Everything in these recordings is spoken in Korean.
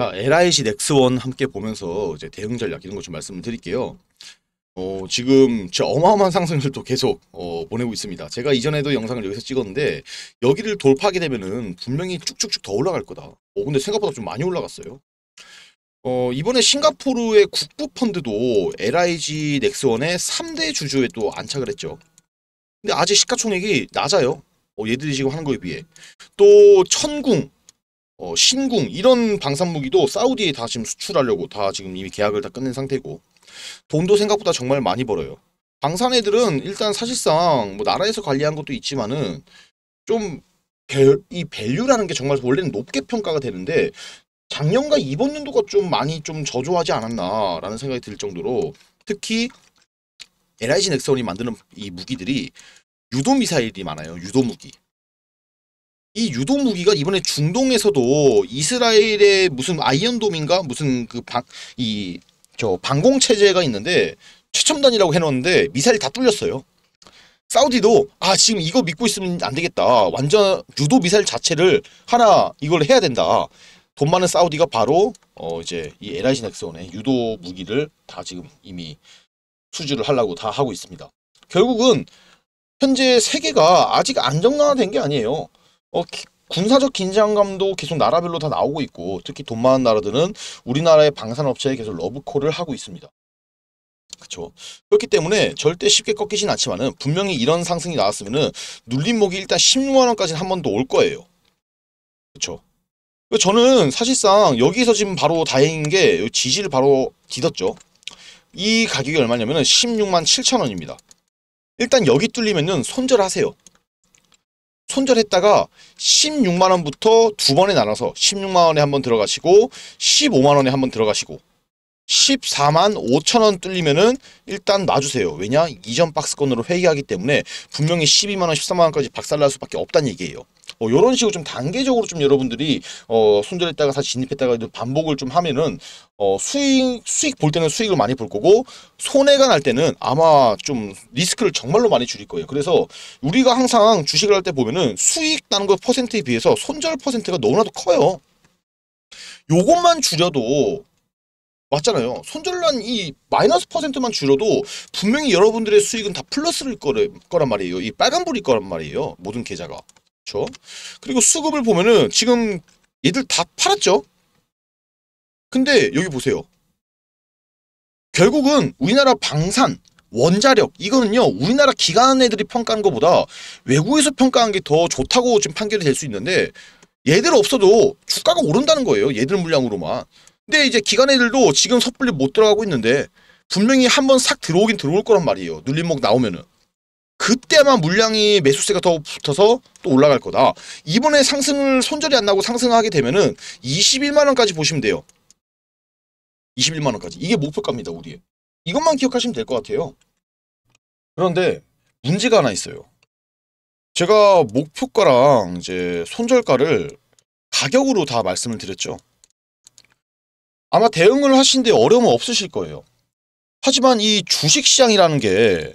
자, LIC 넥스원 함께 보면서 이제 대응 전략 이런 것 좀 말씀을 드릴게요. 어, 지금 제 어마어마한 상승률또 계속 어, 보내고 있습니다. 제가 이전에도 영상을 여기서 찍었는데 여기를 돌파하게 되면은 분명히 쭉쭉쭉 더 올라갈 거다. 어, 근데 생각보다 좀 많이 올라갔어요. 어, 이번에 싱가포르의 국부 펀드도 LIG 넥스원의 3대 주주에 또 안착을 했죠. 근데 아직 시가총액이 낮아요. 어, 얘들이 지금 하는 거에 비해. 또 천궁 어, 신궁 이런 방산무기도 사우디에 다 지금 수출하려고 다 지금 이미 계약을 다 끝낸 상태고 돈도 생각보다 정말 많이 벌어요. 방산애들은 일단 사실상 뭐 나라에서 관리한 것도 있지만은 좀 이 밸류라는 게 정말 원래는 높게 평가가 되는데 작년과 이번 연도가 좀 많이 좀 저조하지 않았나라는 생각이 들 정도로 특히 LIG 넥스원이 만드는 이 무기들이 유도 미사일이 많아요. 유도 무기. 이 유도 무기가 이번에 중동에서도 이스라엘의 무슨 아이언돔인가 무슨 그방이저 방공 체제가 있는데 최첨단이라고 해놓는데 미사일 다 뚫렸어요. 사우디도 아 지금 이거 믿고 있으면 안 되겠다. 완전 유도 미사일 자체를 하나 이걸 해야 된다. 돈 많은 사우디가 바로 어 이제 이 LIG 넥스온의 유도 무기를 다 지금 이미 수주를 하려고 다 하고 있습니다. 결국은 현재 세계가 아직 안정화된 게 아니에요. 어, 기, 군사적 긴장감도 계속 나라별로 다 나오고 있고 특히 돈 많은 나라들은 우리나라의 방산업체에 계속 러브콜을 하고 있습니다. 그렇죠. 그렇기 때문에 절대 쉽게 꺾이진 않지만은 분명히 이런 상승이 나왔으면은 눌림목이 일단 16만 원까지 한 번 더 올 거예요. 그렇죠. 저는 사실상 여기서 지금 바로 다행인 게 지지를 바로 디뎠죠. 이 가격이 얼마냐면 16만 7천 원입니다. 일단 여기 뚫리면은 손절하세요. 손절했다가 16만 원부터 두 번에 나눠서 16만 원에 한번 들어가시고 15만 원에 한번 들어가시고 14만 5천 원 뚫리면은 일단 놔주세요. 왜냐? 이전 박스권으로 회귀하기 때문에 분명히 12만 원, 13만 원까지 박살날 수밖에 없다는 얘기예요. 뭐 어, 이런 식으로 좀 단계적으로 좀 여러분들이 어, 손절했다가 다시 진입했다가 반복을 좀 하면은 어, 수익 수익 볼 때는 수익을 많이 볼 거고 손해가 날 때는 아마 좀 리스크를 정말로 많이 줄일 거예요. 그래서 우리가 항상 주식을 할 때 보면은 수익 나는 것 퍼센트에 비해서 손절 퍼센트가 너무나도 커요. 요것만 줄여도 맞잖아요. 손절난 이 마이너스 퍼센트만 줄여도 분명히 여러분들의 수익은 다 플러스일 거란 말이에요. 이 빨간불일 거란 말이에요. 모든 계좌가. 그렇죠? 그리고 수급을 보면은 지금 얘들 다 팔았죠? 근데 여기 보세요. 결국은 우리나라 방산, 원자력 이거는요 우리나라 기관 애들이 평가한 것보다 외국에서 평가한 게 더 좋다고 지금 판결이 될 수 있는데 얘들 없어도 주가가 오른다는 거예요 얘들 물량으로만 근데 이제 기관 애들도 지금 섣불리 못 들어가고 있는데 분명히 한번 싹 들어오긴 들어올 거란 말이에요 눌림목 나오면은 그때만 물량이 매수세가 더 붙어서 또 올라갈 거다. 이번에 상승을 손절이 안 나고 상승하게 되면은 21만원까지 보시면 돼요. 21만원까지. 이게 목표값입니다. 우리 이것만 기억하시면 될 것 같아요. 그런데 문제가 하나 있어요. 제가 목표가랑 이제 손절가를 가격으로 다 말씀을 드렸죠. 아마 대응을 하신데 어려움은 없으실 거예요. 하지만 이 주식시장이라는 게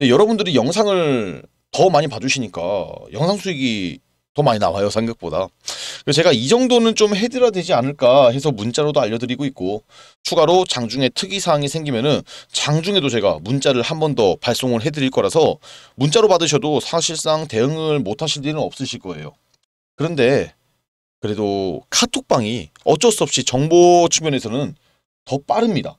여러분들이 영상을 더 많이 봐주시니까 영상 수익이 더 많이 나와요 생각보다 그래서 제가 이 정도는 좀 해드려야 되지 않을까 해서 문자로도 알려드리고 있고 추가로 장중에 특이사항이 생기면은 장중에도 제가 문자를 한 번 더 발송을 해드릴 거라서 문자로 받으셔도 사실상 대응을 못하실 일은 없으실 거예요 그런데 그래도 카톡방이 어쩔 수 없이 정보 측면에서는 더 빠릅니다